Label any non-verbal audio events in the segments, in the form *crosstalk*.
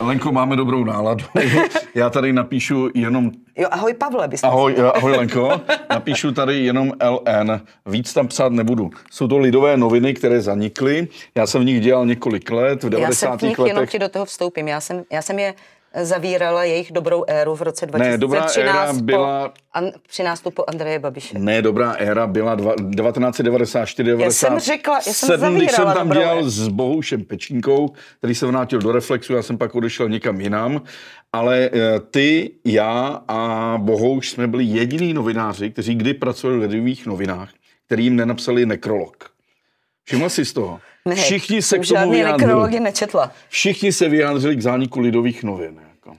Lenko, máme dobrou náladu. *laughs* Já tady napíšu jenom... Jo, ahoj Pavle, bys Ahoj, ahoj Lenko. *laughs* Napíšu tady jenom LN. Víc tam psát nebudu. Jsou to lidové noviny, které zanikly. Já jsem v nich dělal několik let, v 90. letech. Já jsem v nich letech. jenom ti do toho vstoupím. Já jsem, já jsem je zavírala jejich dobrou éru v roce 2013. Ne, dobrá éra byla... Po, an, při nástupu Andreje Babiše. Ne, dobrá éra byla 1994 Já jsem řekla, já jsem zavírala Když jsem tam dělal éru. s Bohušem Pečínkou, který se vrátil do Reflexu, já jsem pak odešel někam jinam, ale eh, ty, já a Bohouš jsme byli jediní novináři, kteří kdy pracovali v lidových novinách, kterým nenapsali nekrolog. Všiml jsi z toho? Ne, všichni se k tomu vyjádřili. nečetla. Všichni se vyjádřili k zániku lidových novin. Jako.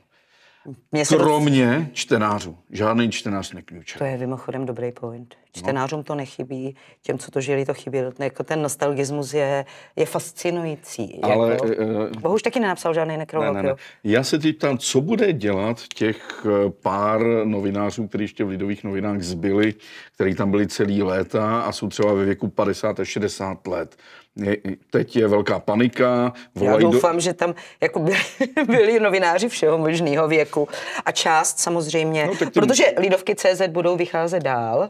Kromě to... čtenářů. Žádný čtenář nekňučil. To je mimochodem dobrý point. No. Čtenářům to nechybí, těm, co to žili, to chybí. Jako ten nostalgismus je, je fascinující. Ale, jako. Eh, Bohuž taky nenapsal žádný nekrolog. Ne, ne, ne. Já se teď ptám, co bude dělat těch eh, pár novinářů, kteří ještě v Lidových novinách zbyli, kteří tam byli celý léta a jsou třeba ve věku 50 až 60 let. Je, teď je velká panika. Já doufám, do... že tam jako byli, *laughs* byli novináři všeho možného věku a část samozřejmě, no, tím... protože Lidovky CZ budou vycházet dál,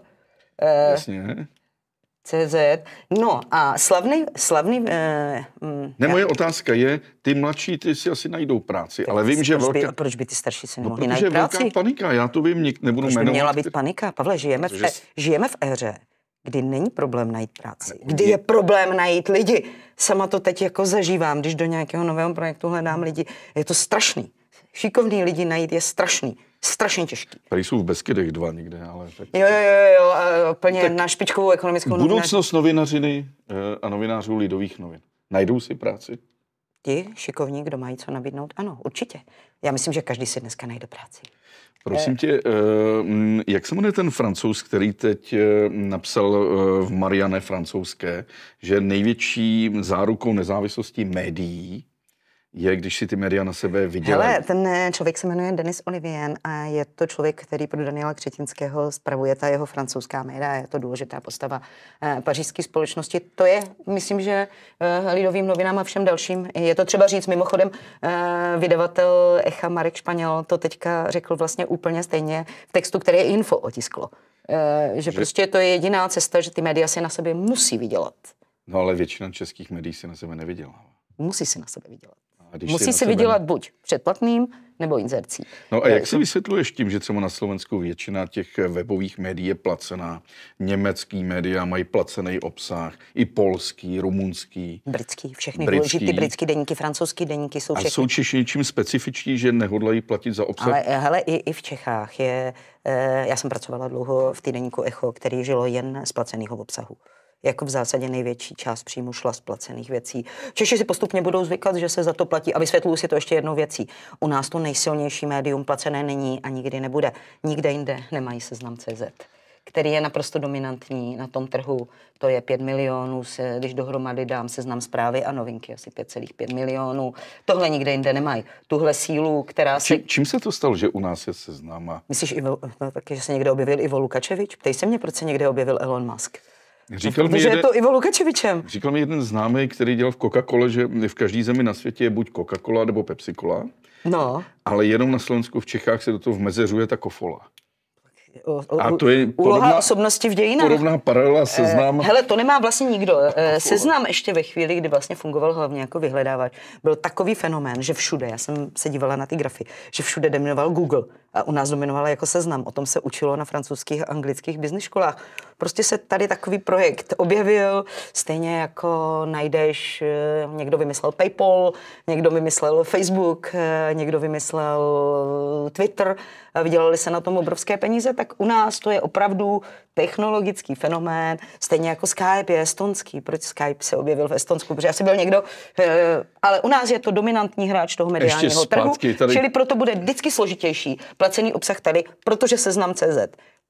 Eh, Jasně. CZ. No a slavný... slavný uh, ne, moje já... otázka je, ty mladší, ty si asi najdou práci, ale vím, že proč velká... By, proč by ty starší si no, nemohli no, najít práci? velká panika, já to vím, nik, nebudu proč jmenovat. měla být panika? Pavle, žijeme, žijeme v éře, kdy není problém najít práci, kdy je problém najít lidi. Sama to teď jako zažívám, když do nějakého nového projektu hledám lidi. Je to strašný. Šikovný lidi najít je strašný strašně těžký. Tady jsou v Beskydech dva nikde ale... Tak... Jo, jo, jo, jo plně tak na špičkovou ekonomickou Budoucnost novinařiny eh, a novinářů lidových novin. Najdou si práci? Ti šikovní, kdo mají co nabídnout, ano, určitě. Já myslím, že každý si dneska najde práci. Prosím eh. tě, eh, mm, jak se jmenuje ten francouz, který teď napsal v Marianne francouzské, že největší zárukou nezávislosti médií je, když si ty média na sebe viděla. Hele, ten eh, člověk se jmenuje Denis Olivien a je to člověk, který pro Daniela Křetinského spravuje ta jeho francouzská média. Je to důležitá postava eh, pařížské společnosti. To je, myslím, že eh, lidovým novinám a všem dalším. Je to třeba říct, mimochodem, vydavatel Echa Marek Španěl to teďka řekl vlastně úplně stejně v textu, který je info otisklo. Že, že prostě to je jediná cesta, že ty média si na sebe musí vydělat. No ale většina českých médií si na sebe nevydělává. Musí si na sebe vydělat. Musí si vydělat buď předplatným, nebo inzercí. No a jak eh, si vysvětluješ tím, že třeba na Slovensku většina těch webových médií je placená? Německý média mají placený obsah, i polský, rumunský. Britský, všechny britský. důležitý britský denníky, francouzský deníky jsou všechny. A jsou Češi něčím specifičtí, že nehodlají platit za obsah? Ale eh, hele, i, i v Čechách je, eh, já jsem pracovala dlouho v týdenníku Echo, který žilo jen z placeného obsahu jako v zásadě největší část příjmu šla z placených věcí. Češi si postupně budou zvykat, že se za to platí a vysvětluju si to ještě jednou věcí. U nás to nejsilnější médium placené není a nikdy nebude. Nikde jinde nemají seznam CZ který je naprosto dominantní na tom trhu. To je 5 milionů, se, když dohromady dám seznam zprávy a novinky, asi 5,5 milionů. Tohle nikde jinde nemají. Tuhle sílu, která se... Či, čím se to stalo, že u nás je seznam? Myslíš, Ivo, no, taky, že se někde objevil Ivo Lukačevič? Ptej se mě, proč se někde objevil Elon Musk. Říkal mi jeden, je to Ivo Lukačevičem. Říkal mi jeden známý, který dělal v coca cole že v každé zemi na světě je buď Coca-Cola nebo Pepsi-Cola. No. Ale jenom na Slovensku, v Čechách se do toho vmezeřuje ta kofola. O, o, a to je úloha podobná, osobnosti v dějinách. Podobná paralela eh, seznam. Eh, hele, to nemá vlastně nikdo. Eh, seznam ještě ve chvíli, kdy vlastně fungoval hlavně jako vyhledávač, byl takový fenomén, že všude, já jsem se dívala na ty grafy, že všude dominoval Google u nás dominovala jako seznam. O tom se učilo na francouzských a anglických business školách. Prostě se tady takový projekt objevil, stejně jako najdeš, eh, někdo vymyslel PayPal, někdo vymyslel Facebook, eh, někdo vymyslel Twitter, vydělali se na tom obrovské peníze, tak u nás to je opravdu technologický fenomén, stejně jako Skype je estonský. Proč Skype se objevil v Estonsku? Protože asi byl někdo, eh, ale u nás je to dominantní hráč toho mediálního trhu, tady... čili proto bude vždycky složitější placený obsah tady, protože seznam CZ.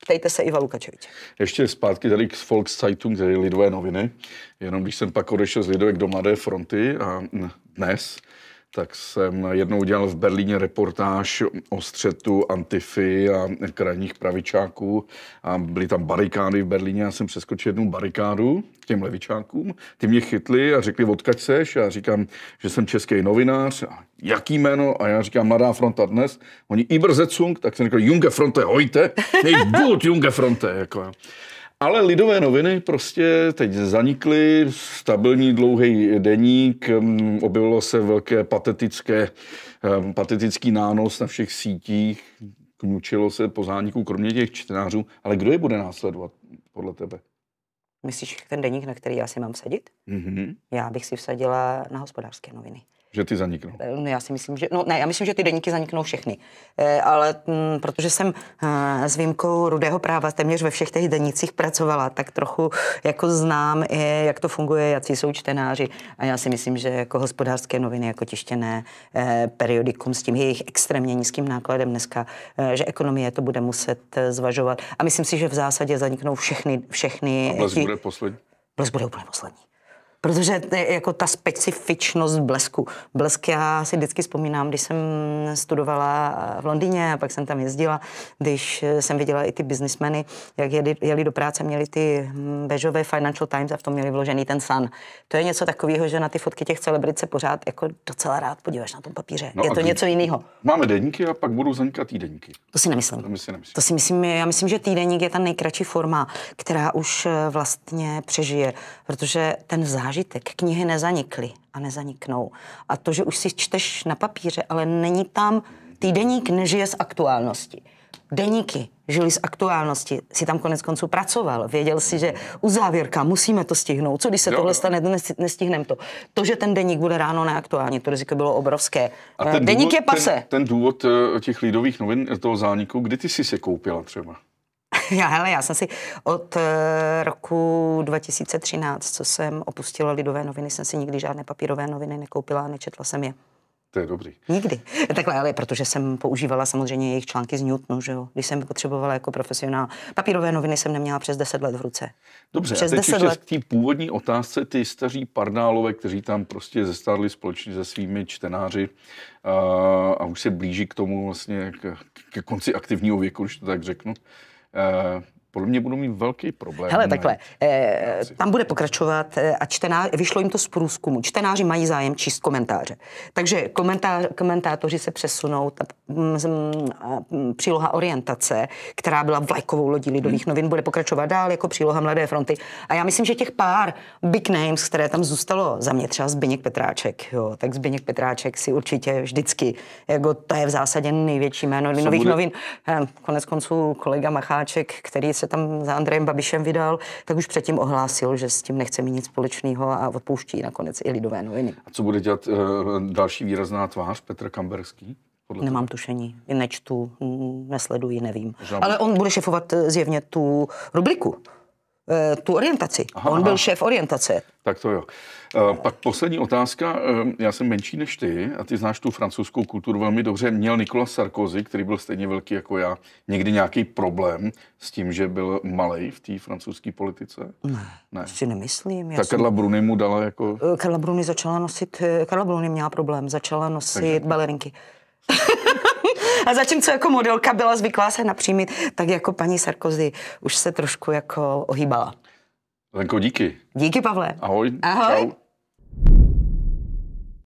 Ptejte se Iva Lukačeviče. Ještě zpátky tady k Volkszeitung, tedy Lidové noviny. Jenom když jsem pak odešel z Lidové do Mladé fronty a dnes, tak jsem jednou dělal v Berlíně reportáž o střetu antify a krajních pravičáků a byly tam barikády v Berlíně. Já jsem přeskočil jednu barikádu k těm levičákům. Ty mě chytli a řekli, odkaď seš? Já říkám, že jsem český novinář. A jaký jméno? A já říkám, Mladá fronta dnes. Oni brzecung, tak jsem řekl, Junge Fronte, hojte. Nej, Junge Fronte. Jako. Ale lidové noviny prostě teď zanikly, stabilní dlouhý deník, mm, objevilo se velké patetické, eh, patetický nános na všech sítích, knučilo se po zániku, kromě těch čtenářů. Ale kdo je bude následovat podle tebe? Myslíš ten deník, na který já si mám sadit? Mm-hmm. Já bych si vsadila na hospodářské noviny. Že ty zaniknou? Eh, no, já si myslím, že, no ne, já myslím, že ty deníky zaniknou všechny. E, ale m, mm, protože jsem e, s výjimkou Rudého práva téměř ve všech těch denících pracovala, tak trochu jako znám, i, jak to funguje, jaký jsou čtenáři. A já si myslím, že jako hospodářské noviny, jako tištěné e, periodikum s tím jejich extrémně nízkým nákladem dneska, e, že ekonomie to bude muset zvažovat. A myslím si, že v zásadě zaniknou všechny. všechny Blesk bude poslední? Plus bude úplně poslední protože jako ta specifičnost blesku. Blesk já si vždycky vzpomínám, když jsem studovala eh, v Londýně a pak jsem tam jezdila, když eh, jsem viděla i ty biznismeny, jak jeli, jeli do práce, měli ty hm, bežové Financial Times a v tom měli vložený ten sun. To je něco takového, že na ty fotky těch celebrit se pořád jako docela rád podíváš na tom papíře. No je to kdy... něco jiného. Máme denníky a pak budou zanikat týdenníky. To si nemyslím. To, my si nemyslím. to si myslím, já myslím, že týdenník je ta nejkratší forma, která už eh, vlastně přežije, protože ten zá zážitek. Knihy nezanikly a nezaniknou. A to, že už si čteš na papíře, ale není tam, ty deník nežije z aktuálnosti. Deníky žili z aktuálnosti, si tam konec konců pracoval, věděl si, že u závěrka musíme to stihnout, co když se jo, tohle jo. stane, nestihneme to. To, že ten deník bude ráno neaktuální, to riziko bylo obrovské. A ten deník důvod, je pase. Ten, ten důvod eh, těch lidových novin, toho zániku, kdy ty jsi se koupila třeba? *laughs* já, hele, já jsem si od eh, roku 2013, co jsem opustila Lidové noviny, jsem si nikdy žádné papírové noviny nekoupila a nečetla jsem je. To je dobrý. Nikdy. *laughs* Takhle, ale protože jsem používala samozřejmě jejich články z Newtonu, že jo? Když jsem potřebovala jako profesionál. Papírové noviny jsem neměla přes 10 let v ruce. Dobře, přes a teď 10 ještě let... k té původní otázce, ty staří pardálové, kteří tam prostě zestárli společně se svými čtenáři a, eh, a už se blíží k tomu vlastně, k, k konci aktivního věku, když to tak řeknu. uh, podle mě budou mít velký problém. Hele, takhle, e, tam bude pokračovat eh, a čtenář, vyšlo jim to z průzkumu. Čtenáři mají zájem číst komentáře. Takže komentář, komentátoři se přesunou, ta m, m, m, příloha orientace, která byla vlajkovou lodí Lidových hmm. novin, bude pokračovat dál jako příloha Mladé fronty. A já myslím, že těch pár big names, které tam zůstalo, za mě třeba Zbyněk Petráček, jo, tak Zbyněk Petráček si určitě vždycky, jako to je v zásadě největší jméno Linových bude... novin. Eh, konec konců kolega Macháček, který se tam za Andrejem Babišem vydal, tak už předtím ohlásil, že s tím nechce mít nic společného a odpouští nakonec i lidové noviny. A co bude dělat uh, další výrazná tvář Petr Kamberský? Podle Nemám toho? tušení, nečtu, nesleduji, nevím. Žám. Ale on bude šefovat eh, zjevně tu rubriku. Eh, tu orientaci. Aha, On byl aha. šéf orientace. Tak to jo. E, pak poslední otázka. E, já jsem menší než ty a ty znáš tu francouzskou kulturu velmi dobře. Měl Nicolas Sarkozy, který byl stejně velký jako já, někdy nějaký problém s tím, že byl malý v té francouzské politice? Ne, ne, si nemyslím. Já tak jsem... Karla Bruny mu dala jako... Karla Bruny začala nosit... Karla Bruny měla problém, začala nosit Takže... balerinky. A zatímco jako modelka byla zvyklá se napřímit, tak jako paní Sarkozy už se trošku jako ohýbala. Lenko, jako díky. Díky, Pavle. Ahoj. Ahoj. Čau.